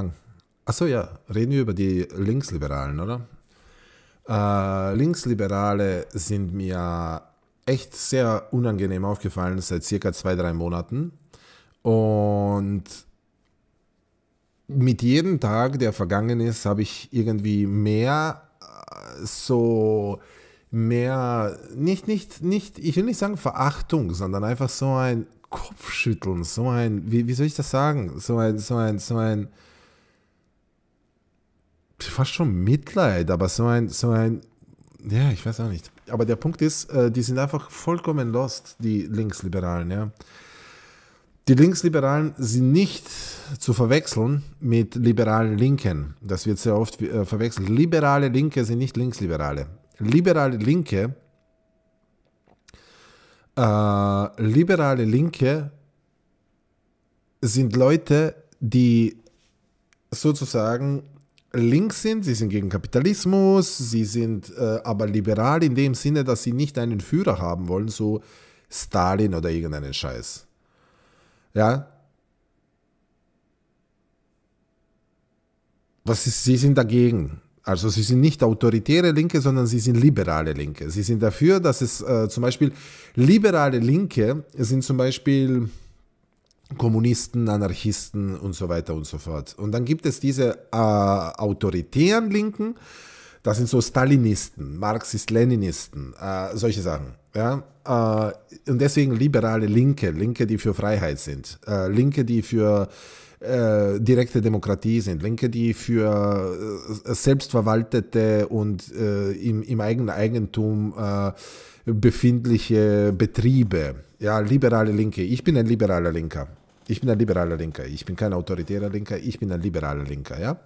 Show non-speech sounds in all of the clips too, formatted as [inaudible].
an. Achso, ja, reden wir über die Linksliberalen, oder? Äh, Linksliberale sind mir echt sehr unangenehm aufgefallen seit circa zwei, drei Monaten. Und mit jedem Tag, der vergangen ist, habe ich irgendwie mehr äh, so mehr, nicht, nicht, nicht, ich will nicht sagen Verachtung, sondern einfach so ein Kopfschütteln, so ein, wie, wie soll ich das sagen? So ein, so ein, so ein, fast schon Mitleid, aber so ein, so ein, ja, ich weiß auch nicht. Aber der Punkt ist, äh, die sind einfach vollkommen lost, die Linksliberalen, ja. Die Linksliberalen sind nicht zu verwechseln mit liberalen Linken. Das wird sehr oft äh, verwechselt. Liberale Linke sind nicht Linksliberale. Liberale Linke, äh, liberale Linke sind Leute, die sozusagen links sind, sie sind gegen Kapitalismus, sie sind äh, aber liberal in dem Sinne, dass sie nicht einen Führer haben wollen, so Stalin oder irgendeinen Scheiß. Ja? Was ist, sie sind dagegen. Also sie sind nicht autoritäre Linke, sondern sie sind liberale Linke. Sie sind dafür, dass es äh, zum Beispiel liberale Linke sind zum Beispiel Kommunisten, Anarchisten und so weiter und so fort. Und dann gibt es diese äh, autoritären Linken, das sind so Stalinisten, Marxist-Leninisten, äh, solche Sachen. Ja? Äh, und deswegen liberale Linke, Linke, die für Freiheit sind, äh, Linke, die für äh, direkte Demokratie sind, Linke, die für äh, selbstverwaltete und im, im, eigenen Eigentum befindliche Betriebe. Ja, liberale Linke. Ich bin ein liberaler Linker. Ich bin ein liberaler Linker. Ich bin kein autoritärer Linker. Ich bin ein liberaler Linker. Ja?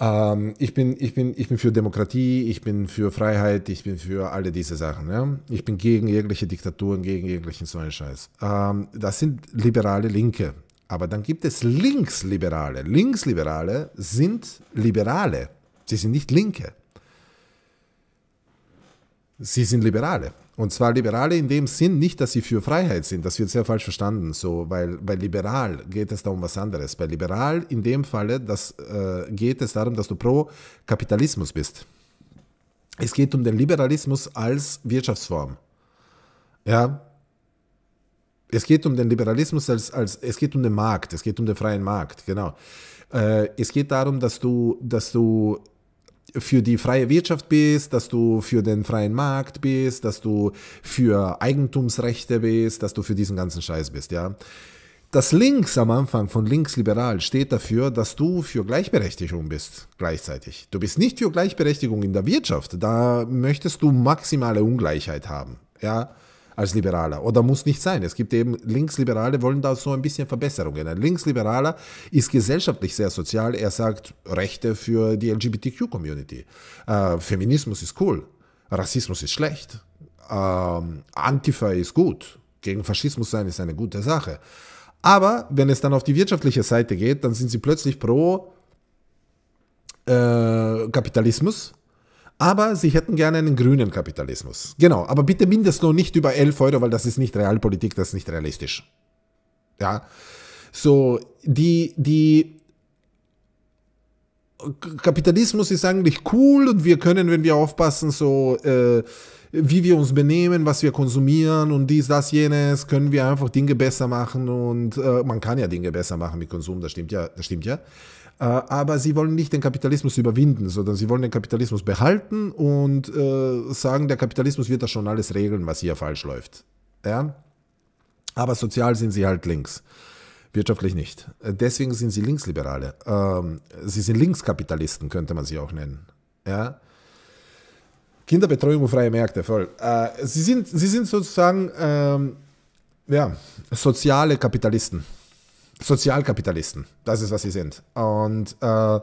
Ähm, ich, bin, ich, bin, ich bin für Demokratie, ich bin für Freiheit, ich bin für alle diese Sachen. Ja? Ich bin gegen jegliche Diktaturen, gegen jeglichen so einen Scheiß. Ähm, das sind liberale Linke. Aber dann gibt es Linksliberale. Linksliberale sind Liberale. Sie sind nicht Linke. Sie sind Liberale. Und zwar Liberale in dem Sinn nicht, dass sie für Freiheit sind. Das wird sehr falsch verstanden. So, weil bei liberal geht es da um was anderes. Bei liberal in dem Falle das, äh, geht es darum, dass du pro Kapitalismus bist. Es geht um den Liberalismus als Wirtschaftsform. Ja. Es geht um den Liberalismus als, als es geht um den Markt, es geht um den freien Markt, genau. Äh, es geht darum, dass du, dass du für die freie Wirtschaft bist, dass du für den freien Markt bist, dass du für Eigentumsrechte bist, dass du für diesen ganzen Scheiß bist, ja. Das Links am Anfang von linksliberal steht dafür, dass du für Gleichberechtigung bist, gleichzeitig. Du bist nicht für Gleichberechtigung in der Wirtschaft, da möchtest du maximale Ungleichheit haben, ja als Liberaler. Oder muss nicht sein. Es gibt eben Linksliberale, wollen da so ein bisschen Verbesserungen. Ein Linksliberaler ist gesellschaftlich sehr sozial. Er sagt Rechte für die LGBTQ-Community. Äh, Feminismus ist cool. Rassismus ist schlecht. Ähm, Antifa ist gut. Gegen Faschismus sein ist eine gute Sache. Aber wenn es dann auf die wirtschaftliche Seite geht, dann sind sie plötzlich pro äh, Kapitalismus aber sie hätten gerne einen grünen Kapitalismus. Genau, aber bitte Mindestlohn nicht über 11 Euro, weil das ist nicht Realpolitik, das ist nicht realistisch. Ja, so die, die Kapitalismus ist eigentlich cool und wir können, wenn wir aufpassen, so äh, wie wir uns benehmen, was wir konsumieren und dies, das, jenes, können wir einfach Dinge besser machen und äh, man kann ja Dinge besser machen mit Konsum, das stimmt ja, das stimmt ja. Äh, aber sie wollen nicht den Kapitalismus überwinden, sondern sie wollen den Kapitalismus behalten und äh, sagen, der Kapitalismus wird das schon alles regeln, was hier falsch läuft. Ja? Aber sozial sind sie halt links. Wirtschaftlich nicht. Äh, deswegen sind sie Linksliberale. Ähm, sie sind Linkskapitalisten, könnte man sie auch nennen. Ja? Kinderbetreuung und freie Märkte, voll. Äh, sie, sind, sie sind sozusagen ähm, ja, soziale Kapitalisten. Sozialkapitalisten. Das ist, was sie sind. Und äh,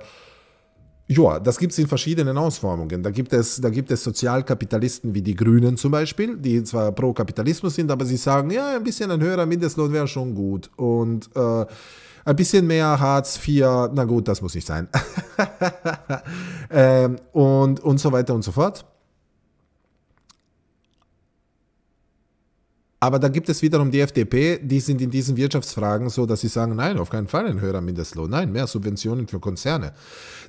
ja, das gibt es in verschiedenen Ausformungen. Da gibt, es, da gibt es Sozialkapitalisten wie die Grünen zum Beispiel, die zwar pro Kapitalismus sind, aber sie sagen, ja, ein bisschen ein höherer Mindestlohn wäre schon gut. Und äh, ein bisschen mehr Hartz IV, na gut, das muss nicht sein. [laughs] ähm, und, und so weiter und so fort. Aber da gibt es wiederum die FDP, die sind in diesen Wirtschaftsfragen so, dass sie sagen, nein, auf keinen Fall ein höherer Mindestlohn, nein, mehr Subventionen für Konzerne.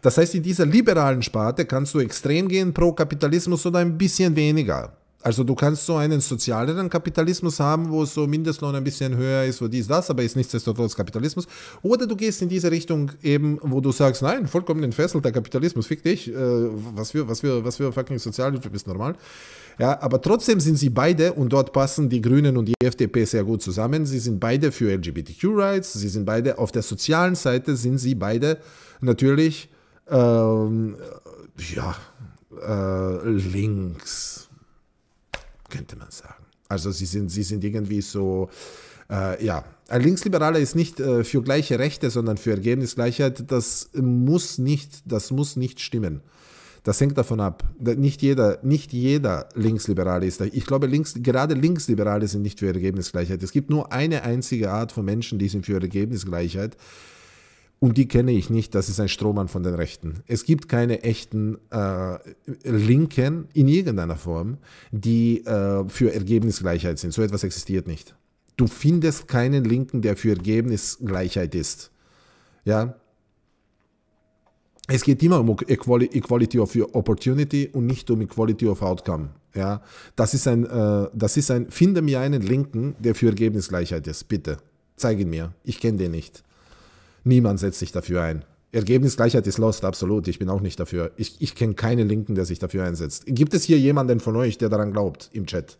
Das heißt, in dieser liberalen Sparte kannst du extrem gehen pro Kapitalismus oder ein bisschen weniger. Also du kannst so einen sozialeren Kapitalismus haben, wo so Mindestlohn ein bisschen höher ist, wo dies, das, aber ist nichtsdestotrotz Kapitalismus. Oder du gehst in diese Richtung eben, wo du sagst, nein, vollkommen entfesselter Kapitalismus, fick dich, äh, was für, was für, was für fucking Sozialhilfe, bist normal. Ja, aber trotzdem sind sie beide, und dort passen die Grünen und die FDP sehr gut zusammen, sie sind beide für LGBTQ-Rights, sie sind beide, auf der sozialen Seite sind sie beide natürlich, ähm, ja, äh, links könnte man sagen. Also sie sind, sie sind irgendwie so, äh, ja, ein Linksliberaler ist nicht äh, für gleiche Rechte, sondern für Ergebnisgleichheit. Das muss nicht, das muss nicht stimmen. Das hängt davon ab. Nicht jeder, nicht jeder Linksliberale ist da. Ich glaube, links, gerade Linksliberale sind nicht für Ergebnisgleichheit. Es gibt nur eine einzige Art von Menschen, die sind für Ergebnisgleichheit und die kenne ich nicht, das ist ein Strohmann von den Rechten. Es gibt keine echten äh, Linken in irgendeiner Form, die äh, für Ergebnisgleichheit sind. So etwas existiert nicht. Du findest keinen Linken, der für Ergebnisgleichheit ist. Ja, es geht immer um Equality of Opportunity und nicht um Equality of Outcome. Ja, das ist ein, äh, das ist ein, finde mir einen Linken, der für Ergebnisgleichheit ist, bitte. Zeig ihn mir. Ich kenne den nicht. Niemand setzt sich dafür ein. Ergebnisgleichheit ist lost, absolut. Ich bin auch nicht dafür. Ich, ich kenne keinen Linken, der sich dafür einsetzt. Gibt es hier jemanden von euch, der daran glaubt im Chat?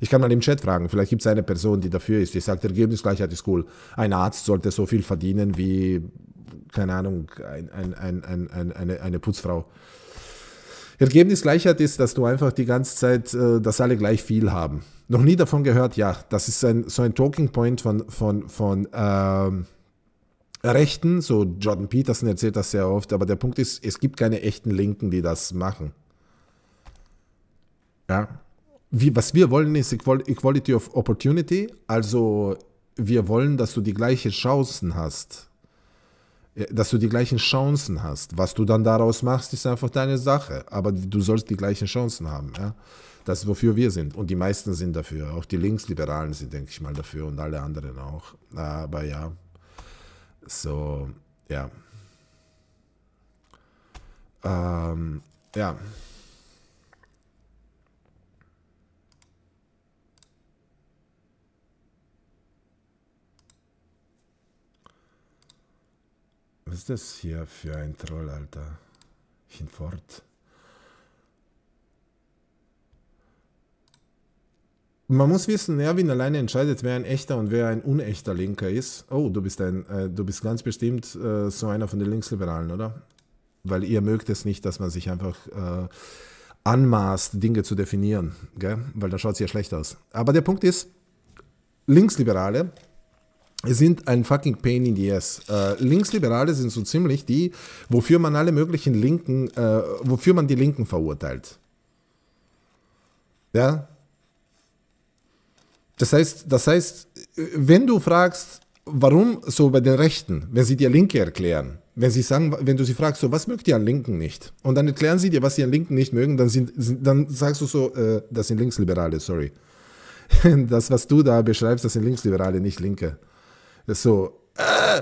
Ich kann mal im Chat fragen, vielleicht gibt es eine Person, die dafür ist, die sagt, Ergebnisgleichheit ist cool. Ein Arzt sollte so viel verdienen wie, keine Ahnung, ein, ein, ein, eine, eine Putzfrau. Ergebnisgleichheit ist, dass du einfach die ganze Zeit, äh, dass alle gleich viel haben. Noch nie davon gehört, ja, das ist so ein Talking Point von, von, von ähm, Rechten, so Jordan Peterson erzählt das sehr oft, aber der Punkt ist, es gibt keine echten Linken, die das machen. Ja. Wie, was wir wollen, ist Equality of Opportunity, also wir wollen, dass du die gleichen Chancen hast. Dass du die gleichen Chancen hast. Was du dann daraus machst, ist einfach deine Sache. Aber du sollst die gleichen Chancen haben. Ja? Das ist, wofür wir sind. Und die meisten sind dafür. Auch die Linksliberalen sind, denke ich mal, dafür und alle anderen auch. Aber ja, so, ja. Ähm, ja. Was ist das hier für ein Troll, Alter? Hinfort. man muss wissen, Erwin alleine entscheidet, wer ein echter und wer ein unechter Linker ist. Oh, du bist ein, äh, du bist ganz bestimmt äh, so einer von den Linksliberalen, oder? Weil ihr mögt es nicht, dass man sich einfach äh, anmaßt, Dinge zu definieren, gell? Weil da schaut es ja schlecht aus. Aber der Punkt ist, Linksliberale sind ein fucking Pain in the ass. Äh, Linksliberale sind so ziemlich die, wofür man alle möglichen Linken, äh, wofür man die Linken verurteilt. Ja, das heißt, das heißt, wenn du fragst, warum so bei den Rechten, wenn sie dir Linke erklären, wenn sie sagen, wenn du sie fragst, so was mögt ihr an Linken nicht? Und dann erklären sie dir, was sie an Linken nicht mögen, dann, sind, dann sagst du so, äh, das sind Linksliberale, sorry. [laughs] das, was du da beschreibst, das sind Linksliberale, nicht Linke. Das so, äh,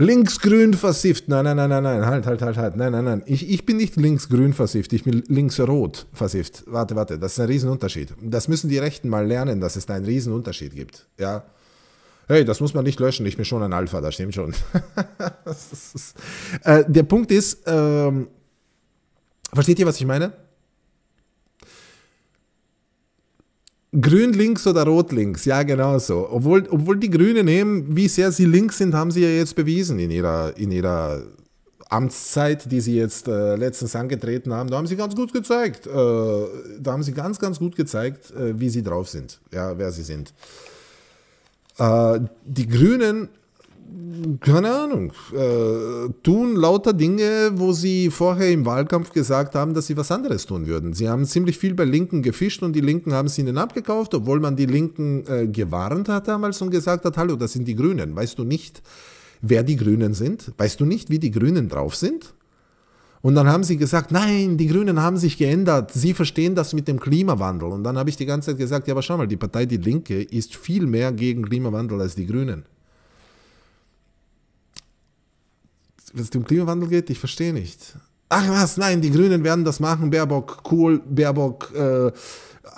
Linksgrün versifft. Nein, nein, nein, nein, nein. Halt, halt, halt, halt. Nein, nein, nein. Ich, ich bin nicht linksgrün versifft. Ich bin linksrot versifft. Warte, warte. Das ist ein Riesenunterschied. Das müssen die Rechten mal lernen, dass es da einen Riesenunterschied gibt. Ja. Hey, das muss man nicht löschen. Ich bin schon ein Alpha. Das stimmt schon. [laughs] das ist, äh, der Punkt ist, ähm, versteht ihr, was ich meine? Grün links oder rot links, ja genau so. Obwohl, obwohl die Grünen eben, wie sehr sie links sind, haben sie ja jetzt bewiesen in ihrer, in ihrer Amtszeit, die sie jetzt äh, letztens angetreten haben. Da haben sie ganz gut gezeigt, äh, da haben sie ganz, ganz gut gezeigt, äh, wie sie drauf sind, ja, wer sie sind. Äh, die Grünen keine Ahnung, äh, tun lauter Dinge, wo sie vorher im Wahlkampf gesagt haben, dass sie was anderes tun würden. Sie haben ziemlich viel bei Linken gefischt und die Linken haben es ihnen abgekauft, obwohl man die Linken äh, gewarnt hat damals und gesagt hat, hallo, das sind die Grünen. Weißt du nicht, wer die Grünen sind? Weißt du nicht, wie die Grünen drauf sind? Und dann haben sie gesagt, nein, die Grünen haben sich geändert, sie verstehen das mit dem Klimawandel. Und dann habe ich die ganze Zeit gesagt, ja, aber schau mal, die Partei Die Linke ist viel mehr gegen Klimawandel als die Grünen. wenn es um Klimawandel geht, ich verstehe nicht. Ach was, nein, die Grünen werden das machen, Baerbock, cool, Baerbock, äh,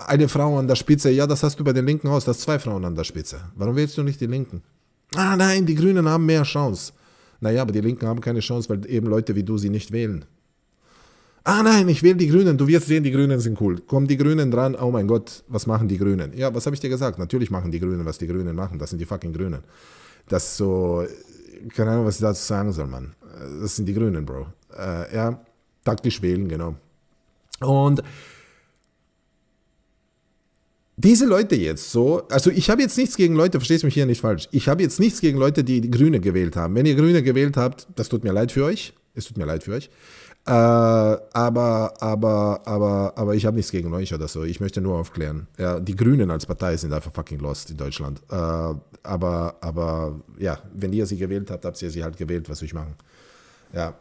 eine Frau an der Spitze. Ja, das hast du bei den Linken aus, das zwei Frauen an der Spitze. Warum wählst du nicht die Linken? Ah nein, die Grünen haben mehr Chance. Naja, aber die Linken haben keine Chance, weil eben Leute wie du sie nicht wählen. Ah nein, ich wähle die Grünen. Du wirst sehen, die Grünen sind cool. Kommen die Grünen dran? Oh mein Gott, was machen die Grünen? Ja, was habe ich dir gesagt? Natürlich machen die Grünen, was die Grünen machen. Das sind die fucking Grünen. Das ist so, keine Ahnung, was ich dazu sagen soll, Mann. Das sind die Grünen, Bro. Äh, ja, taktisch wählen, genau. Und diese Leute jetzt so, also ich habe jetzt nichts gegen Leute, verstehst mich hier nicht falsch. Ich habe jetzt nichts gegen Leute, die, die Grüne gewählt haben. Wenn ihr Grüne gewählt habt, das tut mir leid für euch. Es tut mir leid für euch. Äh, aber, aber, aber, aber ich habe nichts gegen euch oder so. Ich möchte nur aufklären. Ja, die Grünen als Partei sind einfach fucking lost in Deutschland. Äh, aber, aber ja, wenn ihr sie gewählt habt, habt ihr sie halt gewählt, was soll ich machen. Ja.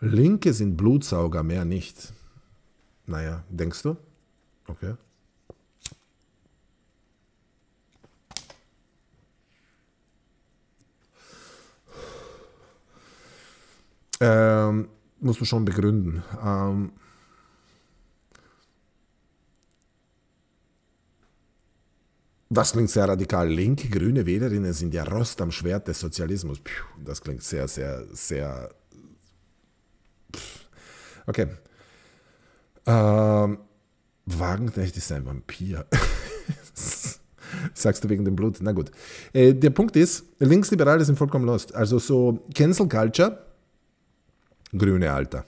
Linke sind Blutsauger, mehr nicht. Naja, denkst du? Okay. Ähm, musst du schon begründen. Ähm, Das klingt sehr radikal. Linke, grüne Wählerinnen sind ja Rost am Schwert des Sozialismus. Puh, das klingt sehr, sehr, sehr. Pff. Okay. Ähm, Wagenknecht ist ein Vampir. [laughs] Sagst du wegen dem Blut? Na gut. Äh, der Punkt ist, Linksliberale sind vollkommen lost. Also so Cancel Culture, grüne Alter.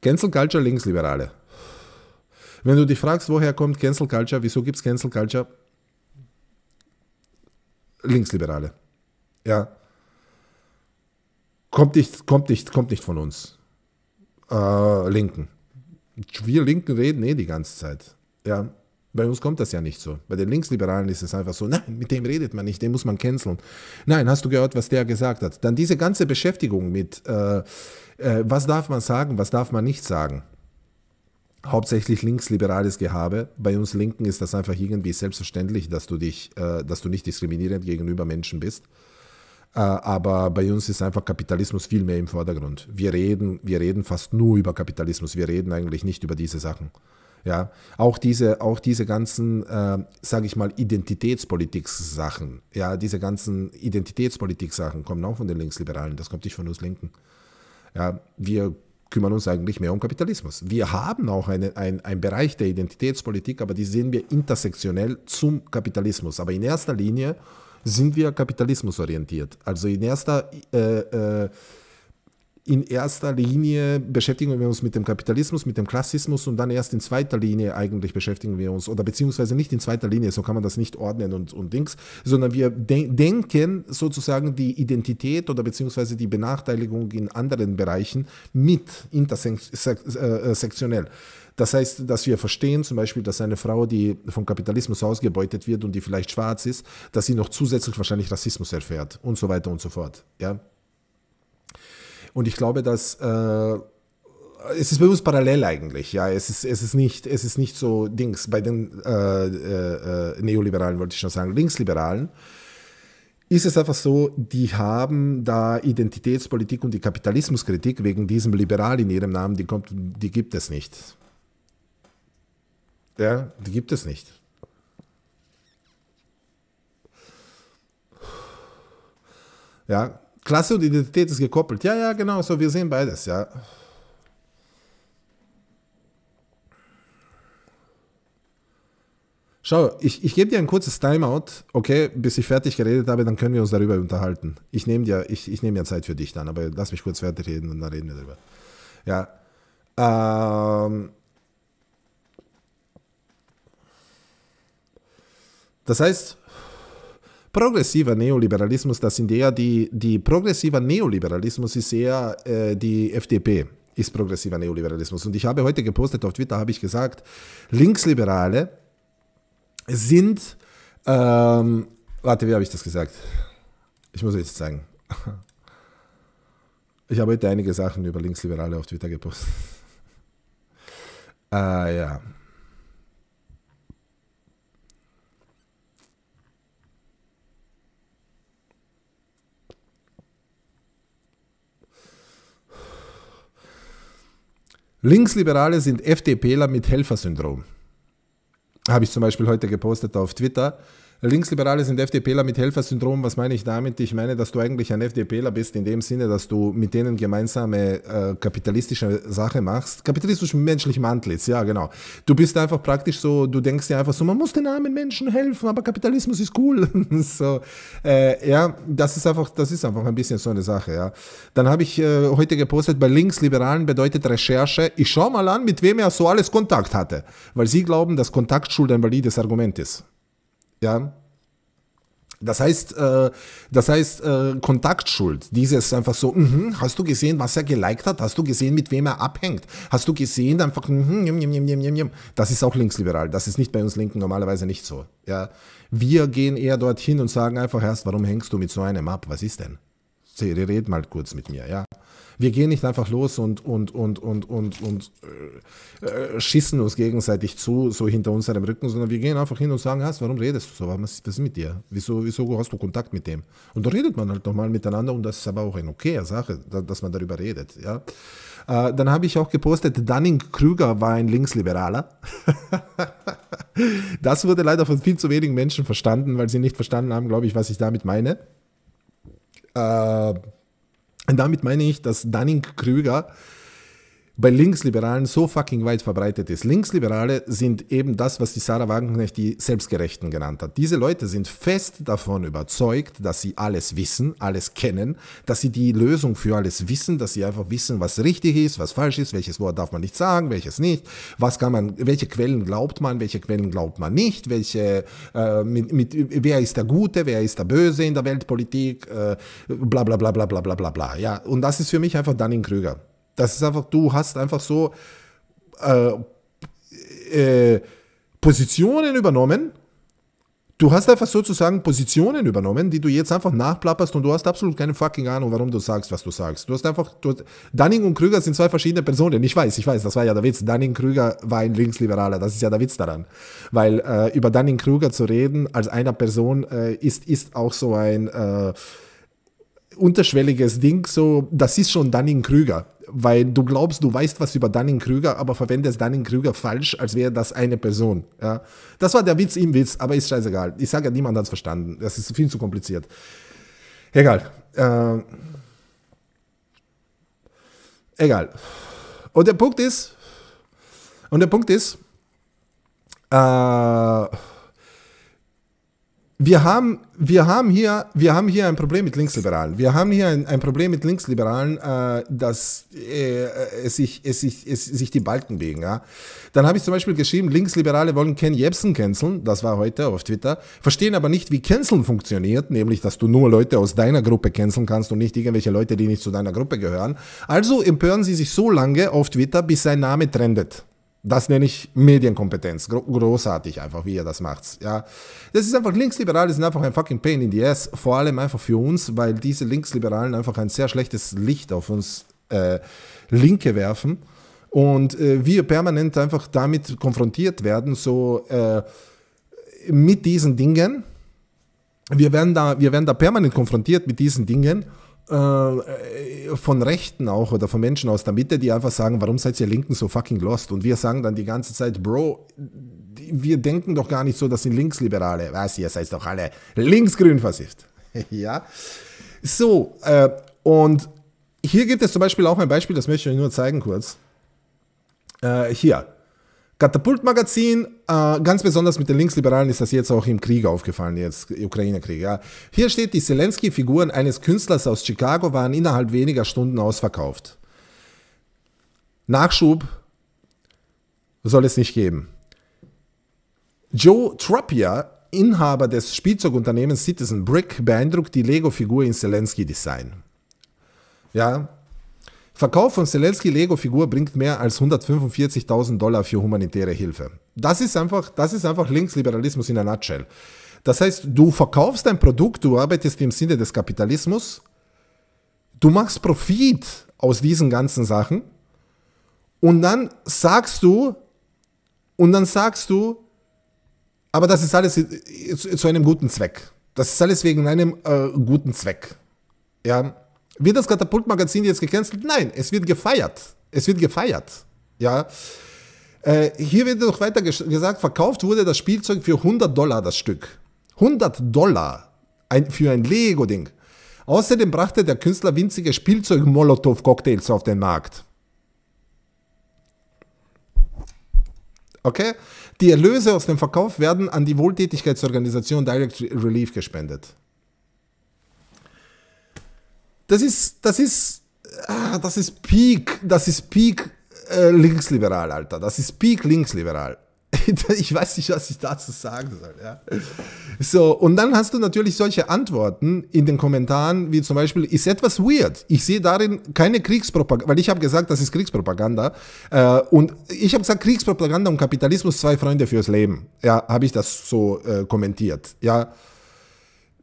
Cancel Culture, Linksliberale. Wenn du dich fragst, woher kommt Cancel Culture, wieso gibt es Cancel Culture? Linksliberale. Ja. Kommt nicht, kommt nicht, kommt nicht von uns. Äh, Linken. Wir Linken reden eh die ganze Zeit. Ja. Bei uns kommt das ja nicht so. Bei den Linksliberalen ist es einfach so, nein, mit dem redet man nicht, den muss man canceln. Nein, hast du gehört, was der gesagt hat? Dann diese ganze Beschäftigung mit, äh, äh, was darf man sagen, was darf man nicht sagen hauptsächlich linksliberales Gehabe. Bei uns Linken ist das einfach irgendwie selbstverständlich, dass du dich, äh, dass du nicht diskriminierend gegenüber Menschen bist. Äh, aber bei uns ist einfach Kapitalismus viel mehr im Vordergrund. Wir reden, wir reden fast nur über Kapitalismus. Wir reden eigentlich nicht über diese Sachen. Ja, auch diese, auch diese ganzen, äh, sage ich mal, Identitätspolitik-Sachen, ja, diese ganzen Identitätspolitik-Sachen kommen auch von den Linksliberalen, das kommt nicht von uns Linken. Ja, wir kümmern uns eigentlich mehr um Kapitalismus. Wir haben auch einen, ein, einen Bereich der Identitätspolitik, aber die sehen wir intersektionell zum Kapitalismus. Aber in erster Linie sind wir kapitalismusorientiert. Also in erster äh, äh, in erster Linie beschäftigen wir uns mit dem Kapitalismus, mit dem Klassismus und dann erst in zweiter Linie eigentlich beschäftigen wir uns, oder beziehungsweise nicht in zweiter Linie, so kann man das nicht ordnen und, und Dings, sondern wir de denken sozusagen die Identität oder beziehungsweise die Benachteiligung in anderen Bereichen mit intersektionell. Äh, äh, das heißt, dass wir verstehen, zum Beispiel, dass eine Frau, die vom Kapitalismus ausgebeutet wird und die vielleicht schwarz ist, dass sie noch zusätzlich wahrscheinlich Rassismus erfährt und so weiter und so fort. Ja? Und ich glaube, dass äh, es ist bei uns parallel eigentlich, ja. Es ist, es ist, nicht, es ist nicht so Dings, bei den äh, äh, äh, Neoliberalen wollte ich schon sagen, Linksliberalen ist es einfach so, die haben da Identitätspolitik und die Kapitalismuskritik wegen diesem Liberal in ihrem Namen, die, kommt, die gibt es nicht. Ja, die gibt es nicht. Ja, Klasse und Identität ist gekoppelt. Ja, ja, genau, so wir sehen beides, ja. Schau, ich, ich gebe dir ein kurzes Timeout, okay, bis ich fertig geredet habe, dann können wir uns darüber unterhalten. Ich nehme dir, ich, ich nehme ja Zeit für dich dann, aber lass mich kurz fertig reden und dann reden wir darüber. Ja. Ähm, das heißt, progressiver Neoliberalismus, das sind eher die, die progressiver Neoliberalismus ist eher äh, die FDP ist progressiver Neoliberalismus. Und ich habe heute gepostet auf Twitter, habe ich gesagt, Linksliberale sind, ähm, warte, wie habe ich das gesagt? Ich muss jetzt sagen, [laughs] ich habe heute einige Sachen über Linksliberale auf Twitter gepostet. [laughs] Ah ja, Linksliberale sind FDPler mit Helfersyndrom. Habe ich zum Beispiel heute gepostet auf Twitter. Linksliberale sind FDPler mit Helfersyndrom. Was meine ich damit? Ich meine, dass du eigentlich ein FDPler bist, in dem Sinne, dass du mit denen gemeinsame äh, kapitalistische Sache machst. Kapitalistisch menschlichem Antlitz, ja, genau. Du bist einfach praktisch so, du denkst dir einfach so, man muss den armen Menschen helfen, aber Kapitalismus ist cool. [laughs] so, äh, ja, das ist einfach, das ist einfach ein bisschen so eine Sache, ja. Dann habe ich äh, heute gepostet, bei Linksliberalen bedeutet Recherche, ich schau mal an, mit wem er so alles Kontakt hatte. Weil sie glauben, dass Kontaktschuld ein valides Argument ist. Ja. Das heißt, äh, das heißt äh, Kontaktschuld. Dieses einfach so, mh, hast du gesehen, was er geliked hat? Hast du gesehen, mit wem er abhängt? Hast du gesehen, einfach, mh, jim, jim, jim, jim, jim. das ist auch linksliberal. Das ist nicht bei uns Linken normalerweise nicht so. Ja. Wir gehen eher dorthin und sagen einfach erst, warum hängst du mit so einem ab? Was ist denn? Red mal kurz mit mir, ja. Wir gehen nicht einfach los und, und, und, und, und, und äh, äh, schießen uns gegenseitig zu, so hinter unserem Rücken, sondern wir gehen einfach hin und sagen, hast, warum redest du so? Was ist das mit dir? Wieso, wieso hast du Kontakt mit dem? Und da redet man halt nochmal miteinander und das ist aber auch eine okaye Sache, dass man darüber redet. Ja? Äh, dann habe ich auch gepostet, Dunning-Krüger war ein Linksliberaler. [laughs] das wurde leider von viel zu wenigen Menschen verstanden, weil sie nicht verstanden haben, glaube ich, was ich damit meine. Äh, und damit meine ich, dass Dunning-Krüger bei Linksliberalen so fucking weit verbreitet ist. Linksliberale sind eben das, was die Sarah Wagenknecht die Selbstgerechten genannt hat. Diese Leute sind fest davon überzeugt, dass sie alles wissen, alles kennen, dass sie die Lösung für alles wissen, dass sie einfach wissen, was richtig ist, was falsch ist, welches Wort darf man nicht sagen, welches nicht, was kann man, welche Quellen glaubt man, welche Quellen glaubt man nicht, welche, äh, mit, mit, wer ist der Gute, wer ist der Böse in der Weltpolitik, äh, bla bla bla bla bla bla bla bla. Ja, und das ist für mich einfach Dunning-Krüger. Das ist einfach, du hast einfach so äh, äh, Positionen übernommen. Du hast einfach sozusagen Positionen übernommen, die du jetzt einfach nachplapperst und du hast absolut keine fucking Ahnung, warum du sagst, was du sagst. Du hast einfach, du, Dunning und Krüger sind zwei verschiedene Personen. Ich weiß, ich weiß, das war ja der Witz. Dunning Krüger war ein Linksliberaler. Das ist ja der Witz daran. Weil äh, über Dunning Krüger zu reden als einer Person äh, ist, ist auch so ein äh, unterschwelliges Ding, so, das ist schon Dunning Krüger weil du glaubst, du weißt was über Dunning-Krüger, aber verwendest Dunning-Krüger falsch, als wäre das eine Person. Ja? Das war der Witz im Witz, aber ist scheißegal. Ich sage ja, niemand hat es verstanden. Das ist viel zu kompliziert. Egal. Äh, egal. Und der Punkt ist, und der Punkt ist, äh, wir haben, wir haben hier, wir haben hier ein Problem mit Linksliberalen. Wir haben hier ein, ein Problem mit Linksliberalen, äh, dass äh, äh es, sich, es, sich, es sich die Balken biegen. Ja? Dann habe ich zum Beispiel geschrieben, Linksliberale wollen Ken Jebsen canceln. Das war heute auf Twitter. Verstehen aber nicht, wie canceln funktioniert, nämlich, dass du nur Leute aus deiner Gruppe canceln kannst und nicht irgendwelche Leute, die nicht zu deiner Gruppe gehören. Also empören sie sich so lange auf Twitter, bis sein Name trendet. Das nenne ich Medienkompetenz. großartig einfach, wie ihr das macht. Ja. Das ist einfach, Linksliberale sind einfach ein fucking Pain in the Ass. Vor allem einfach für uns, weil diese Linksliberalen einfach ein sehr schlechtes Licht auf uns äh, Linke werfen. Und äh, wir permanent einfach damit konfrontiert werden, so äh, mit diesen Dingen. Wir werden, da, wir werden da permanent konfrontiert mit diesen Dingen. Äh, von Rechten auch oder von Menschen aus der Mitte, die einfach sagen, warum seid ihr Linken so fucking lost? Und wir sagen dann die ganze Zeit, Bro, wir denken doch gar nicht so, das sind Linksliberale. Was, ihr seid doch alle linksgrün versifft. [laughs] ja. So, äh, und hier gibt es zum Beispiel auch ein Beispiel, das möchte ich euch nur zeigen kurz. Äh, hier, Katapultmagazin, äh, ganz besonders mit den Linksliberalen ist das jetzt auch im Krieg aufgefallen, jetzt Ukraine-Krieg. Ja. Hier steht, die Zelensky-Figuren eines Künstlers aus Chicago waren innerhalb weniger Stunden ausverkauft. Nachschub soll es nicht geben. Joe Trappier, Inhaber des Spielzeugunternehmens Citizen Brick, beeindruckt die Lego-Figur in Zelensky-Design. Ja, Verkauf von Zelensky Lego-Figur bringt mehr als 145.000 Dollar für humanitäre Hilfe. Das ist einfach, das ist einfach Linksliberalismus in a nutshell. Das heißt, du verkaufst dein Produkt, du arbeitest im Sinne des Kapitalismus, du machst Profit aus diesen ganzen Sachen und dann sagst du, und dann sagst du, aber das ist alles zu einem guten Zweck. Das ist alles wegen einem äh, guten Zweck. Ja, wird das Katapultmagazin jetzt gecancelt? Nein, es wird gefeiert. Es wird gefeiert. Ja. Äh, hier wird noch weiter gesagt, verkauft wurde das Spielzeug für 100 Dollar das Stück. 100 Dollar ein, für ein Lego-Ding. Außerdem brachte der Künstler winzige Spielzeug-Molotow-Cocktails auf den Markt. Okay? Die Erlöse aus dem Verkauf werden an die Wohltätigkeitsorganisation Direct Relief gespendet das ist, das ist, äh, das ist Peak, das ist Peak äh, linksliberal, Alter. Das ist Peak linksliberal. [laughs] ich weiß nicht, was ich dazu sagen soll. Ja. So, und dann hast du natürlich solche Antworten in den Kommentaren, wie zum Beispiel, ist etwas weird. Ich sehe darin keine Kriegspropaganda, weil ich habe gesagt, das ist Kriegspropaganda. Äh, und ich habe gesagt, Kriegspropaganda und Kapitalismus, zwei Freunde fürs Leben. Ja, habe ich das so äh, kommentiert. Ja.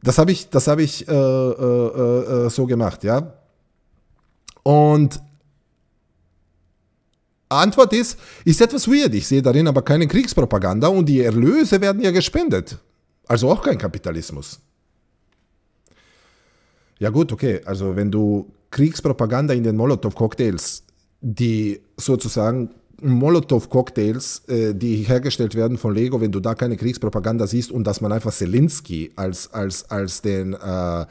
Das habe ich, das hab ich äh, äh, äh, äh, so gemacht, ja. Und Antwort ist, ist etwas weird. Ich sehe darin aber keine Kriegspropaganda und die Erlöse werden ja gespendet. Also auch kein Kapitalismus. Ja gut, okay. Also wenn du Kriegspropaganda in den Molotow-Cocktails, die sozusagen Molotow-Cocktails, äh, die hergestellt werden von Lego, wenn du da keine Kriegspropaganda siehst und dass man einfach Zelensky als, als, als den äh,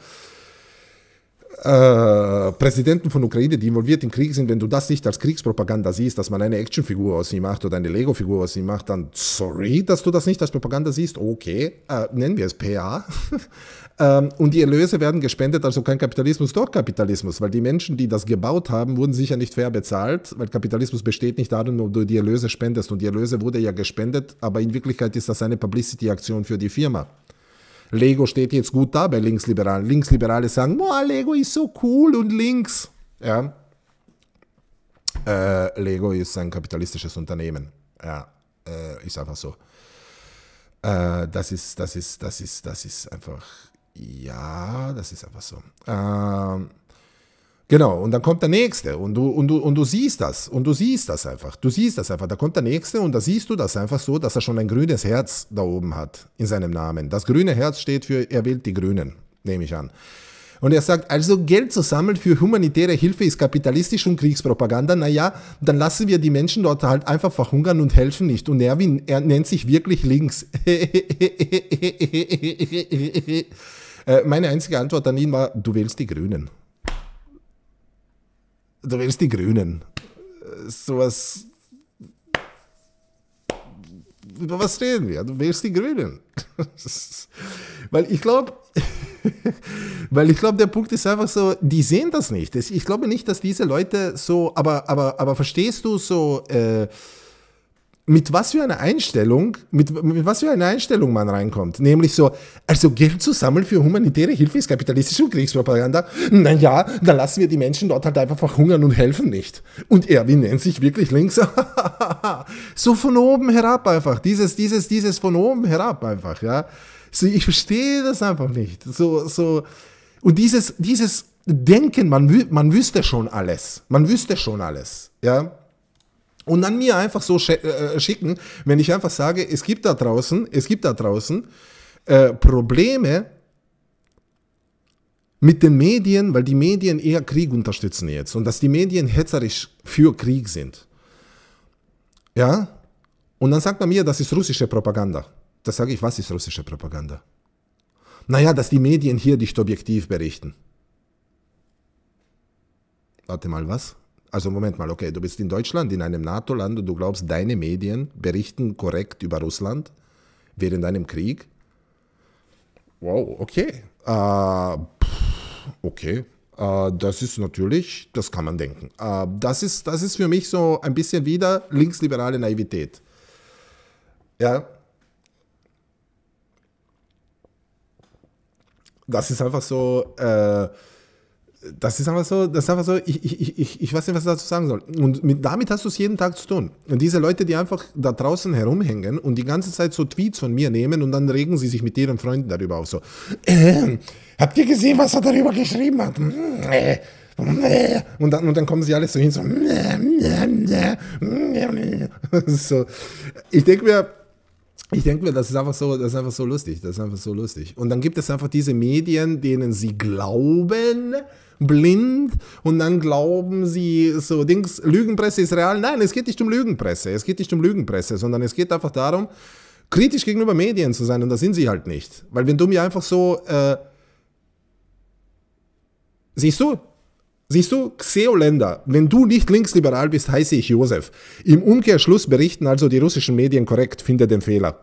äh, Präsidenten von Ukraine, die involviert im Krieg sind, wenn du das nicht als Kriegspropaganda siehst, dass man eine Actionfigur aus ihm macht oder eine Lego-Figur aus ihm macht, dann sorry, dass du das nicht als Propaganda siehst, okay, äh, nennen wir es PA. [laughs] Ähm, und die Erlöse werden gespendet, also kein Kapitalismus, doch Kapitalismus, weil die Menschen, die das gebaut haben, wurden sicher nicht fair bezahlt, weil Kapitalismus besteht nicht darin, ob du die Erlöse spendest. Und die Erlöse wurde ja gespendet, aber in Wirklichkeit ist das eine Publicity-Aktion für die Firma. Lego steht jetzt gut da bei Linksliberalen. Linksliberale sagen, boah, Lego ist so cool und links. Ja. Äh, Lego ist ein kapitalistisches Unternehmen. Ja, äh, ist einfach so äh, das ist, das ist, das ist, das ist einfach, ja, das ist einfach so. Ähm, genau, und dann kommt der nächste und du, und, du, und du siehst das und du siehst das einfach. Du siehst das einfach. Da kommt der nächste und da siehst du das einfach so, dass er schon ein grünes Herz da oben hat in seinem Namen. Das grüne Herz steht für, er wählt die Grünen, nehme ich an. Und er sagt, also Geld zu sammeln für humanitäre Hilfe ist kapitalistisch und Kriegspropaganda. Naja, dann lassen wir die Menschen dort halt einfach verhungern und helfen nicht. Und Erwin, er nennt sich wirklich links. [laughs] Äh, meine einzige Antwort an ihn war, du wählst die Grünen. Du wählst die Grünen. Äh, sowas. Über was reden wir? Du wählst die Grünen. [laughs] weil ich glaube, [laughs] Weil ich glaube, der Punkt ist einfach so, die sehen das nicht. Ich glaube nicht, dass diese Leute so, aber, aber, aber verstehst du so, äh, mit was für einer Einstellung, mit, mit was für einer Einstellung man reinkommt. Nämlich so, also Geld zu sammeln für humanitäre Hilfe ist kapitalistische Kriegspropaganda. Naja, dann lassen wir die Menschen dort halt einfach verhungern und helfen nicht. Und er, wie nennt sich wirklich links. [laughs] so von oben herab einfach. Dieses, dieses, dieses von oben herab einfach, ja. So, ich verstehe das einfach nicht. So, so. Und dieses, dieses Denken, man, man wüsste schon alles. Man wüsste schon alles, ja und dann mir einfach so äh, äh, schicken, wenn ich einfach sage, es gibt da draußen, es gibt da draußen äh, Probleme mit den Medien, weil die Medien eher Krieg unterstützen jetzt und dass die Medien hetzerisch für Krieg sind. Ja? Und dann sagt man mir, das ist russische Propaganda. Da sage ich, was ist russische Propaganda? Naja, dass die Medien hier nicht objektiv berichten. Warte mal, was? Also Moment mal, okay, du bist in Deutschland, in einem NATO-Land und du glaubst, deine Medien berichten korrekt über Russland während einem Krieg? Wow, okay. Äh, pff, okay. Äh, das ist natürlich, das kann man denken. Äh, das, ist, das ist für mich so ein bisschen wieder linksliberale Naivität. Ja. Das ist einfach so äh, das ist einfach so, das ist einfach so, ich, ich, ich, ich weiß nicht, was ich dazu sagen soll. Und mit, damit hast du es jeden Tag zu tun. Und diese Leute, die einfach da draußen herumhängen und die ganze Zeit so Tweets von mir nehmen und dann regen sie sich mit ihren Freunden darüber auf. So, äh, habt ihr gesehen, was er darüber geschrieben hat? Hm, äh, hm, äh. Und dann, und dann kommen sie alle so hin, so. Hm, äh, [laughs] so. Ich denke mir, ich denke mir, das ist einfach so, das ist einfach so lustig, das ist einfach so lustig. Und dann gibt es einfach diese Medien, denen sie glauben, blind und dann glauben sie so, Dings, Lügenpresse ist real. Nein, es geht nicht um Lügenpresse. Es geht nicht um Lügenpresse, sondern es geht einfach darum, kritisch gegenüber Medien zu sein und da sind sie halt nicht. Weil wenn du mir einfach so, äh, siehst du, Siehst du, Xeoländer, wenn du nicht linksliberal bist, heiße ich Josef. Im Umkehrschluss berichten also die russischen Medien korrekt, finde den Fehler.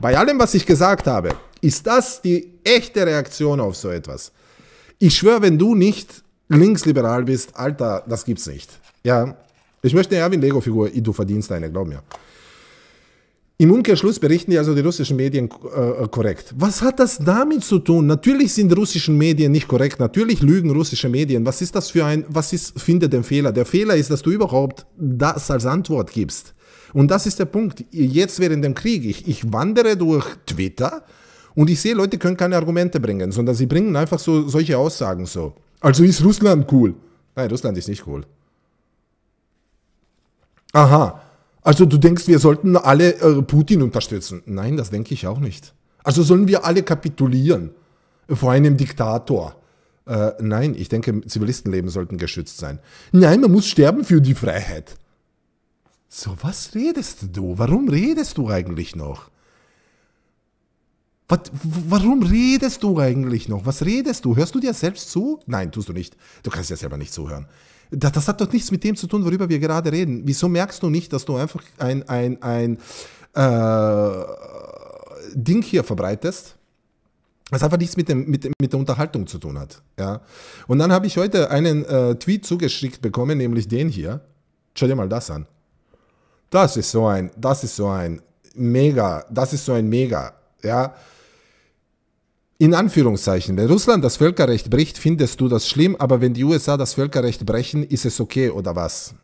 Bei allem, was ich gesagt habe, ist das die echte Reaktion auf so etwas? Ich schwöre, wenn du nicht linksliberal bist, Alter, das gibt's nicht. Ja, ich möchte ja wie eine Lego-Figur, du verdienst eine, glaub mir. Im Umkehrschluss berichten die also die russischen Medien äh, korrekt. Was hat das damit zu tun? Natürlich sind die russischen Medien nicht korrekt. Natürlich lügen russische Medien. Was ist das für ein, was ist, finde den Fehler? Der Fehler ist, dass du überhaupt das als Antwort gibst. Und das ist der Punkt. Jetzt während dem Krieg, ich, ich wandere durch Twitter und ich sehe, Leute können keine Argumente bringen, sondern sie bringen einfach so solche Aussagen so. Also ist Russland cool. Nein, Russland ist nicht cool. Aha. Also du denkst, wir sollten alle äh, Putin unterstützen. Nein, das denke ich auch nicht. Also sollen wir alle kapitulieren vor einem Diktator? Äh, nein, ich denke, Zivilistenleben sollten geschützt sein. Nein, man muss sterben für die Freiheit. So, was redest du? Warum redest du eigentlich noch? Wat, warum redest du eigentlich noch? Was redest du? Hörst du dir selbst zu? Nein, tust du nicht. Du kannst dir selber nicht zuhören. Das, das hat doch nichts mit dem zu tun, worüber wir gerade reden. Wieso merkst du nicht, dass du einfach ein, ein, ein äh, Ding hier verbreitest? was einfach nichts mit, dem, mit, mit der Unterhaltung zu tun hat. Ja? Und dann habe ich heute einen äh, Tweet zugeschickt bekommen, nämlich den hier. Schau dir mal das an. Das ist so ein, das ist so ein mega, das ist so ein mega, ja in Anführungszeichen, wenn Russland das Völkerrecht bricht, findest du das schlimm, aber wenn die USA das Völkerrecht brechen, ist es okay oder was?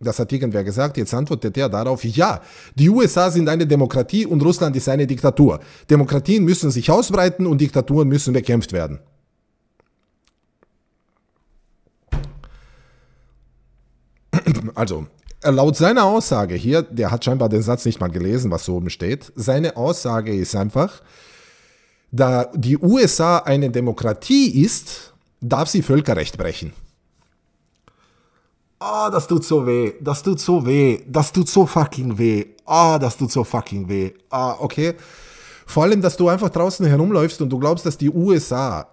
Das hat irgendwer gesagt. Jetzt antwortet er darauf, ja, die USA sind eine Demokratie und Russland ist eine Diktatur. Demokratien müssen sich ausbreiten und Diktaturen müssen bekämpft werden. [clears throat] Also, laut seiner Aussage hier, der hat scheinbar den Satz nicht mal gelesen, was so oben steht, seine Aussage ist einfach, da die USA eine Demokratie ist, darf sie Völkerrecht brechen. Ah, oh, das tut so weh, das tut so weh, das tut so fucking weh. Ah, oh, das tut so fucking weh. Ah, oh, okay. Vor allem, dass du einfach draußen herumläufst und du glaubst, dass die USA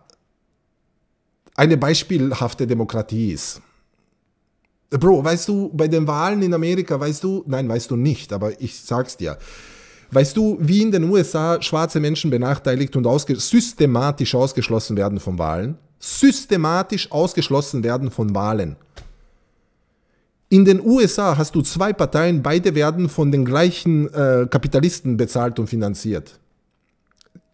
eine beispielhafte Demokratie ist. Bro, weißt du, bei den Wahlen in Amerika, weißt du, nein, weißt du nicht, aber ich sag's dir. Weißt du, wie in den USA schwarze Menschen benachteiligt und ausge systematisch ausgeschlossen werden von Wahlen? Systematisch ausgeschlossen werden von Wahlen. In den USA hast du zwei Parteien, beide werden von den gleichen äh, Kapitalisten bezahlt und finanziert.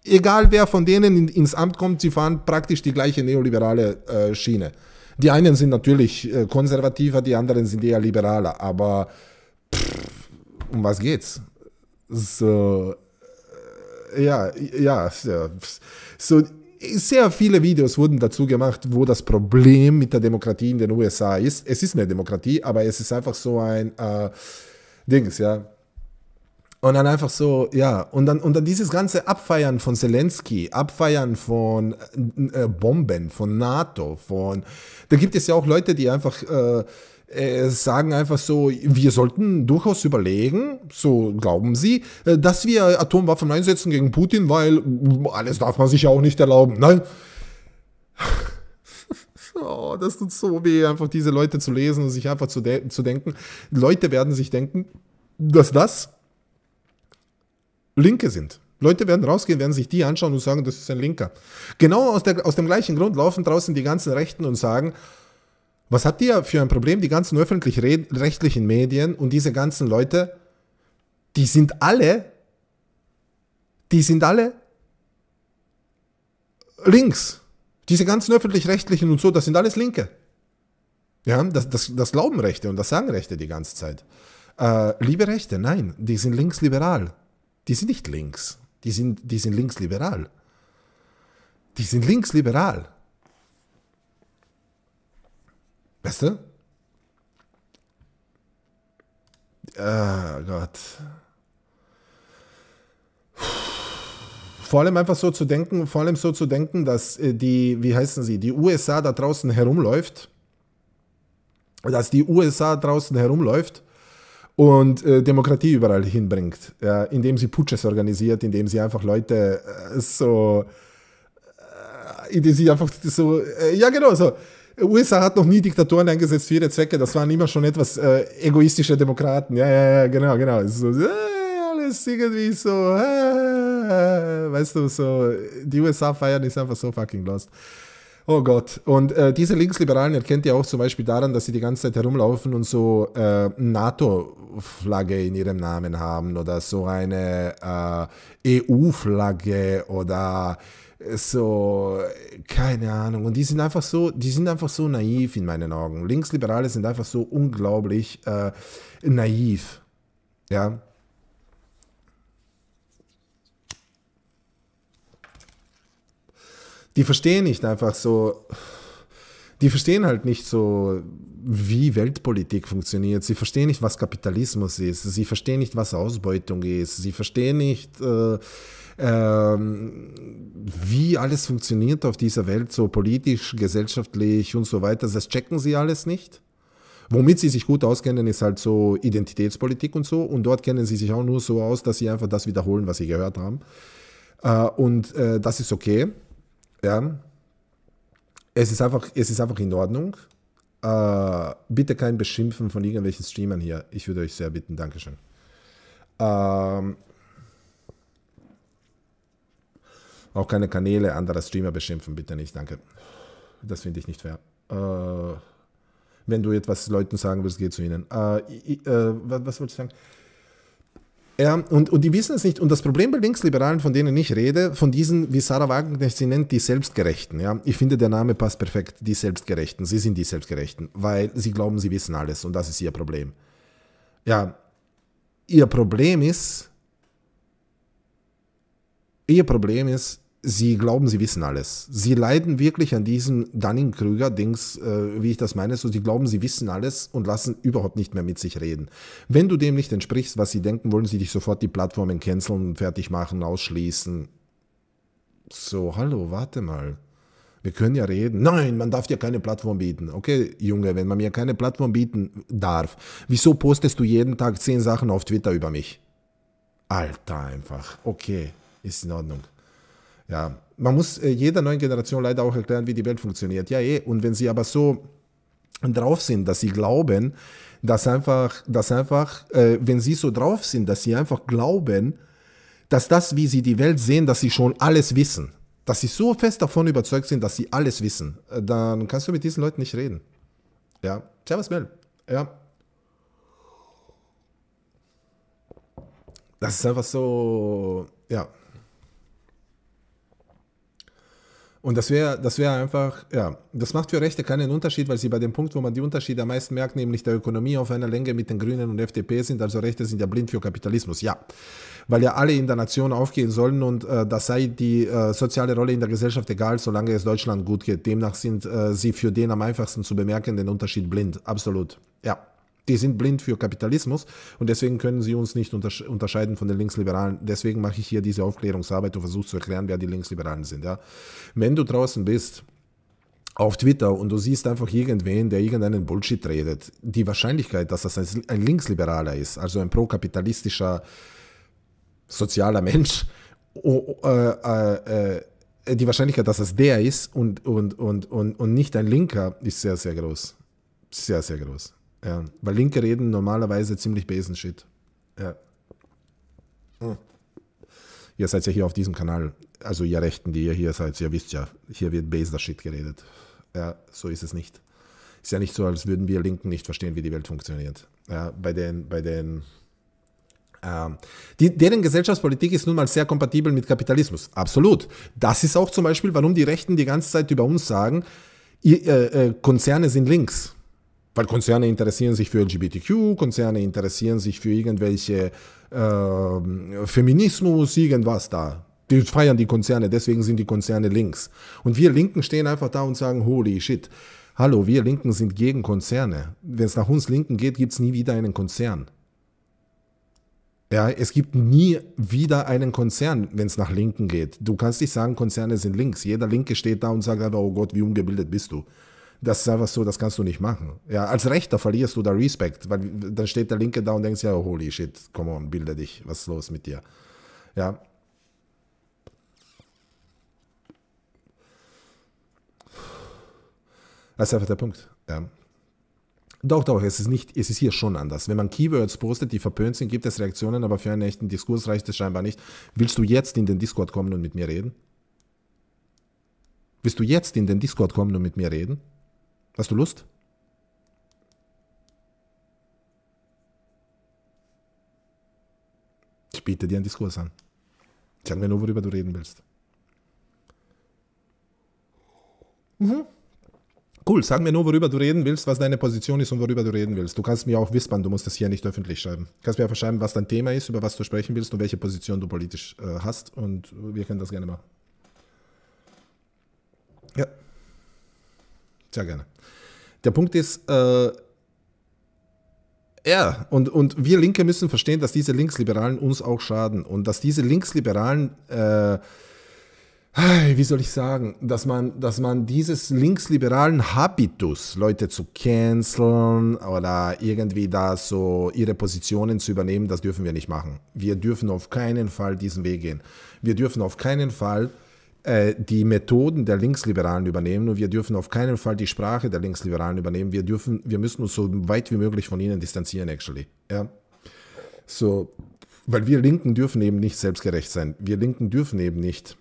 Egal wer von denen in, ins Amt kommt, sie fahren praktisch die gleiche neoliberale äh, Schiene. Die einen sind natürlich äh, konservativer, die anderen sind eher liberaler, aber pff, um was geht's? So, äh, ja, ja, ja. So, sehr viele Videos wurden dazu gemacht, wo das Problem mit der Demokratie in den USA ist. Es ist eine Demokratie, aber es ist einfach so ein äh, Dings, ja. Und dann einfach so, ja, und dann, und dann dieses ganze Abfeiern von Zelensky, Abfeiern von äh, Bomben, von NATO, von. Da gibt es ja auch Leute, die einfach. Äh, äh, sagen einfach so, wir sollten durchaus überlegen, so glauben sie, äh, dass wir Atomwaffen einsetzen gegen Putin, weil alles darf man sich ja auch nicht erlauben. Nein. [laughs] oh, das tut so weh, einfach diese Leute zu lesen und sich einfach zu, de zu denken. Leute werden sich denken, dass das Linke sind. Leute werden rausgehen, werden sich die anschauen und sagen, das ist ein Linker. Genau aus, der, aus dem gleichen Grund laufen draußen die ganzen Rechten und sagen, was habt ihr für ein Problem? Die ganzen öffentlich-rechtlichen Medien und diese ganzen Leute, die sind alle, die sind alle links. Diese ganzen öffentlich-rechtlichen und so, das sind alles Linke. Ja, das, das, das glauben Rechte und das sagen Rechte die ganze Zeit. Äh, liebe Rechte, nein, die sind linksliberal. Die sind nicht links. Die sind, die sind linksliberal. Die sind linksliberal. Beste? Ah, Gott. Vor allem einfach so zu denken, vor allem so zu denken, dass äh, die, wie heißen sie, die USA da draußen herumläuft, dass die USA draußen herumläuft und äh, Demokratie überall hinbringt, ja, indem sie Putsches organisiert, indem sie einfach Leute äh, so, indem sie einfach so, ja genau so, USA hat noch nie Diktatoren eingesetzt für ihre Zwecke. Das waren immer schon etwas äh, egoistische Demokraten. Ja, ja, ja, genau, genau. So, äh, alles irgendwie so, äh, äh weißt du, so, die USA feiern ist einfach so fucking lost. Oh Gott. Und äh, diese Linksliberalen erkennt ihr auch zum Beispiel daran, dass sie die ganze Zeit herumlaufen und so äh, NATO-Flagge in ihrem Namen haben oder so eine äh, EU-Flagge oder so, keine Ahnung. Und die sind einfach so, die sind einfach so naiv in meinen Augen. Linksliberale sind einfach so unglaublich äh, naiv. Ja. Die verstehen nicht einfach so, die verstehen halt nicht so, wie Weltpolitik funktioniert. Sie verstehen nicht, was Kapitalismus ist. Sie verstehen nicht, was Ausbeutung ist. Sie verstehen nicht, äh, ähm, wie alles funktioniert auf dieser Welt, so politisch, gesellschaftlich und so weiter, das checken sie alles nicht. Womit sie sich gut auskennen, ist halt so Identitätspolitik und so. Und dort kennen sie sich auch nur so aus, dass sie einfach das wiederholen, was sie gehört haben. Äh, und äh, das ist okay. Ja. Es ist einfach, es ist einfach in Ordnung. Äh, bitte kein Beschimpfen von irgendwelchen Streamern hier. Ich würde euch sehr bitten. Dankeschön. Ähm, Auch keine Kanäle anderer Streamer beschimpfen, bitte nicht, danke. Das finde ich nicht fair. Äh, wenn du etwas Leuten sagen willst, geh zu ihnen. Äh, ich, äh, was, wollte ich sagen? Ja, und, und die wissen es nicht. Und das Problem bei Linksliberalen, von denen ich rede, von diesen, wie Sarah Wagner sie nennt, die Selbstgerechten. Ja? Ich finde, der Name passt perfekt. Die Selbstgerechten. Sie sind die Selbstgerechten, weil sie glauben, sie wissen alles. Und das ist ihr Problem. Ja, ihr Problem ist, Ihr Problem ist, sie glauben, sie wissen alles. Sie leiden wirklich an diesem Dunning-Krüger-Dings, äh, wie ich das meine. So, sie glauben, sie wissen alles und lassen überhaupt nicht mehr mit sich reden. Wenn du dem nicht entsprichst, was sie denken, wollen sie dich sofort die Plattformen canceln, fertig machen, ausschließen. So, hallo, warte mal. Wir können ja reden. Nein, man darf dir keine Plattform bieten. Okay, Junge, wenn man mir keine Plattform bieten darf, wieso postest du jeden Tag zehn Sachen auf Twitter über mich? Alter, einfach. Okay ist in Ordnung. Ja, man muss äh, jeder neuen Generation leider auch erklären, wie die Welt funktioniert. Ja, eh. Und wenn sie aber so drauf sind, dass sie glauben, dass einfach, dass einfach, äh, wenn sie so drauf sind, dass sie einfach glauben, dass das, wie sie die Welt sehen, dass sie schon alles wissen, dass sie so fest davon überzeugt sind, dass sie alles wissen, äh, dann kannst du mit diesen Leuten nicht reden. Ja, Servus Mel. Ja. Das ist einfach so, ja. Und das wäre das wär einfach, ja, das macht für Rechte keinen Unterschied, weil sie bei dem Punkt, wo man die Unterschiede am meisten merkt, nämlich der Ökonomie auf einer Länge mit den Grünen und FDP sind, also Rechte sind ja blind für Kapitalismus, ja. Weil ja alle in der Nation aufgehen sollen und äh, das sei die äh, soziale Rolle in der Gesellschaft egal, solange es Deutschland gut geht. Demnach sind äh, sie für den am einfachsten zu bemerkenden Unterschied blind. Absolut. Ja die sind blind für Kapitalismus und deswegen können sie uns nicht untersche unterscheiden von den Linksliberalen. Deswegen mache ich hier diese Aufklärungsarbeit und versuche zu erklären, wer die Linksliberalen sind. Ja. Wenn du draußen bist auf Twitter und du siehst einfach irgendwen, der irgendeinen Bullshit redet, die Wahrscheinlichkeit, dass das ein Linksliberaler ist, also ein prokapitalistischer, sozialer Mensch, oh, äh, äh, die Wahrscheinlichkeit, dass das der ist und, und, und, und, und nicht ein Linker, ist sehr, sehr groß. Sehr, sehr groß. Ja, weil Linke reden normalerweise ziemlich Besenshit. Ja. Hm. Ihr seid ja hier auf diesem Kanal, also ihr Rechten, die ihr hier seid, ihr wisst ja, hier wird Besenshit geredet. Ja, so ist es nicht. Ist ja nicht so, als würden wir Linken nicht verstehen, wie die Welt funktioniert. Ja, bei den, bei den ähm, die, deren Gesellschaftspolitik ist nun mal sehr kompatibel mit Kapitalismus. Absolut. Das ist auch zum Beispiel, warum die Rechten die ganze Zeit über uns sagen, ihr, äh, äh, Konzerne sind links. Weil Konzerne interessieren sich für LGBTQ, Konzerne interessieren sich für irgendwelche äh, Feminismus, irgendwas da. Die feiern die Konzerne, deswegen sind die Konzerne links. Und wir Linken stehen einfach da und sagen, holy shit. Hallo, wir Linken sind gegen Konzerne. Wenn es nach uns Linken geht, gibt es nie wieder einen Konzern. Ja, es gibt nie wieder einen Konzern, wenn es nach Linken geht. Du kannst nicht sagen, Konzerne sind links. Jeder Linke steht da und sagt aber, oh Gott, wie ungebildet bist du. Das ist einfach so, das kannst du nicht machen. Ja, als Rechter verlierst du da Respekt, weil dann steht der Linke da und denkst, ja, holy shit, come on, bilde dich, was ist los mit dir? Ja. Das ist einfach der Punkt. Ja. Doch, doch, es ist, nicht, es ist hier schon anders. Wenn man Keywords postet, die verpönt sind, gibt es Reaktionen, aber für einen echten Diskurs reicht es scheinbar nicht. Willst du jetzt in den Discord kommen und mit mir reden? Willst du jetzt in den Discord kommen und mit mir reden? Hast du Lust? Ich biete dir einen Diskurs an. Sag mir nur, worüber du reden willst. Mhm. Cool, sag mir nur, worüber du reden willst, was deine Position ist und worüber du reden willst. Du kannst mir auch wispern, du musst das hier nicht öffentlich schreiben. Du kannst mir einfach schreiben, was dein Thema ist, über was du sprechen willst und welche Position du politisch äh, hast und wir können das gerne machen. Ja, sehr gerne. Der Punkt ist, äh, ja, und, und wir Linke müssen verstehen, dass diese Linksliberalen uns auch schaden und dass diese Linksliberalen, äh, wie soll ich sagen, dass man, dass man dieses linksliberalen Habitus, Leute zu canceln oder irgendwie da so ihre Positionen zu übernehmen, das dürfen wir nicht machen. Wir dürfen auf keinen Fall diesen Weg gehen. Wir dürfen auf keinen Fall äh, die Methoden der Linksliberalen übernehmen und wir dürfen auf keinen Fall die Sprache der Linksliberalen übernehmen. Wir dürfen, wir müssen uns so weit wie möglich von ihnen distanzieren, actually. Ja. So, weil wir Linken dürfen eben nicht selbstgerecht sein. Wir Linken dürfen eben nicht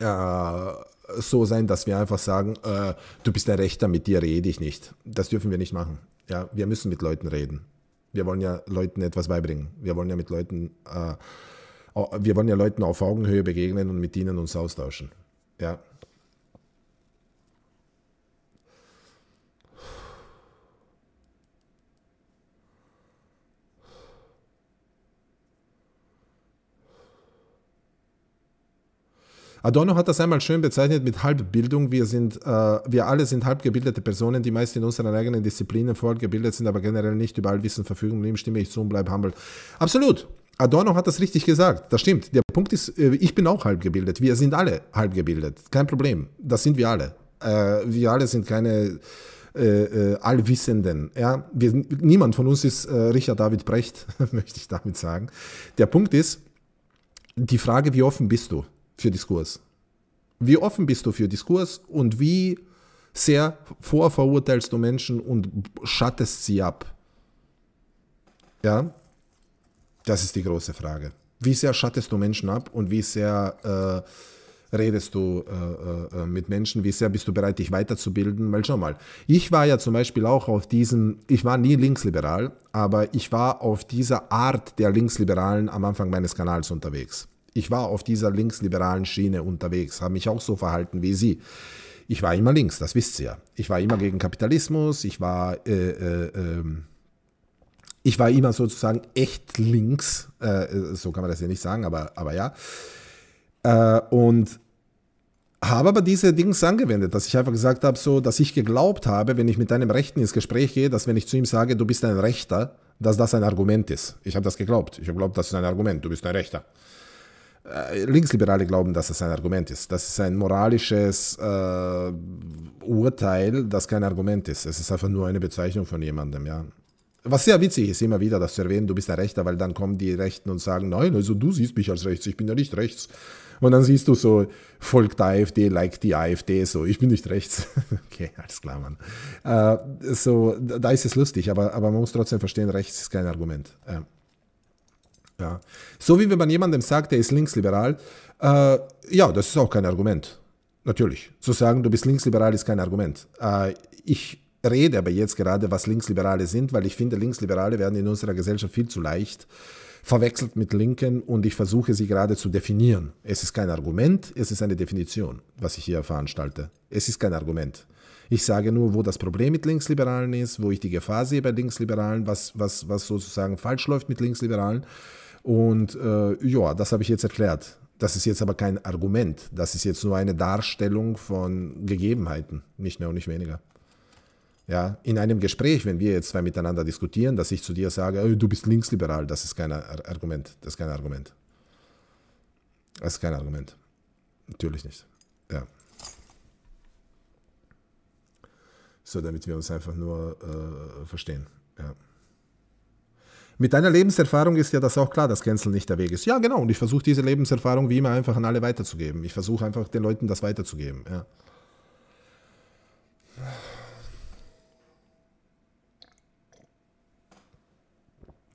äh, so sein, dass wir einfach sagen, äh, du bist ein Rechter, mit dir rede ich nicht. Das dürfen wir nicht machen. Ja, wir müssen mit Leuten reden. Wir wollen ja Leuten etwas beibringen. Wir wollen ja mit Leuten äh, wir wollen ja Leuten auf Augenhöhe begegnen und mit ihnen uns austauschen. Ja. Adorno hat das einmal schön bezeichnet mit Halbbildung. Wir, sind, äh, wir alle sind halbgebildete Personen, die meist in unseren eigenen Disziplinen fortgebildet sind, aber generell nicht über Wissen verfügen. Und ihm stimme ich zu und bleib humble. Absolut. Adorno hat das richtig gesagt. Das stimmt. Der Punkt ist, äh, ich bin auch halbgebildet. Wir sind alle halbgebildet. Kein Problem. Das sind wir alle. Äh, wir alle sind keine äh, Allwissenden. niemand von uns ist Richard David Brecht, [laughs] möchte ich damit sagen. Der Punkt ist, die Frage, wie offen bist du für Diskurs? Wie offen bist du für Diskurs und wie sehr vorverurteilst du Menschen und schattest sie ab? Ja, das ist die große Frage. Wie sehr schattest du Menschen ab und wie sehr äh, redest du äh, äh, mit Menschen? Wie sehr bist du bereit, dich weiterzubilden? Weil schau mal, ich war ja zum Beispiel auch auf diesem, ich war nie linksliberal, aber ich war auf dieser Art der Linksliberalen am Anfang meines Kanals unterwegs. Ich war auf dieser linksliberalen Schiene unterwegs, habe mich auch so verhalten wie sie ich war immer links, das wisst ihr ja. Ich war immer gegen Kapitalismus, ich war äh, äh, äh, ich war immer sozusagen echt links, äh, so kann man das ja nicht sagen, aber, aber ja. Äh, und habe aber diese Dings angewendet, dass ich einfach gesagt habe, so, dass ich geglaubt habe, wenn ich mit einem Rechten ins Gespräch gehe, dass wenn ich zu ihm sage, du bist ein Rechter, dass das ein Argument ist. Ich habe das geglaubt. Ich habe geglaubt, das ist ein Argument, du bist ein Rechter. Äh, Linksliberale glauben, dass das ein Argument ist. Das ist ein moralisches äh, Urteil, das kein Argument ist. Es ist einfach nur eine Bezeichnung von jemandem, ja. Was sehr witzig ist, immer wieder das zu erwähnen, du bist ein Rechter, weil dann kommen die Rechten und sagen, nein, also du siehst mich als rechts, ich bin ja nicht rechts. Und dann siehst du so, folgt der AfD, like die AfD, so, ich bin nicht rechts. [laughs] okay, alles klar, Mann. Äh, so, da ist es lustig, aber, aber man muss trotzdem verstehen, rechts ist kein Argument. Äh, ja. So wie wenn man jemandem sagt, der ist linksliberal, äh, ja, das ist auch kein Argument. Natürlich. Zu sagen, du bist linksliberal ist kein Argument. Äh, ich rede aber jetzt gerade, was Linksliberale sind, weil ich finde, Linksliberale werden in unserer Gesellschaft viel zu leicht verwechselt mit Linken und ich versuche sie gerade zu definieren. Es ist kein Argument, es ist eine Definition, was ich hier veranstalte. Es ist kein Argument. Ich sage nur, wo das Problem mit Linksliberalen ist, wo ich die Gefahr sehe bei Linksliberalen, was, was, was sozusagen falsch läuft mit Linksliberalen. Und äh, ja, das habe ich jetzt erklärt. Das ist jetzt aber kein Argument. Das ist jetzt nur eine Darstellung von Gegebenheiten, nicht mehr und nicht weniger. Ja, in einem Gespräch, wenn wir jetzt zwei miteinander diskutieren, dass ich zu dir sage, du bist linksliberal, das ist kein Argument. Das ist kein Argument. Das ist kein Argument. Natürlich nicht. Ja. So, damit wir uns einfach nur äh, verstehen. Ja. Mit deiner Lebenserfahrung ist ja das auch klar, dass Cancel nicht der Weg ist. Ja, genau. Und ich versuche diese Lebenserfahrung wie immer einfach an alle weiterzugeben. Ich versuche einfach den Leuten das weiterzugeben. Ja.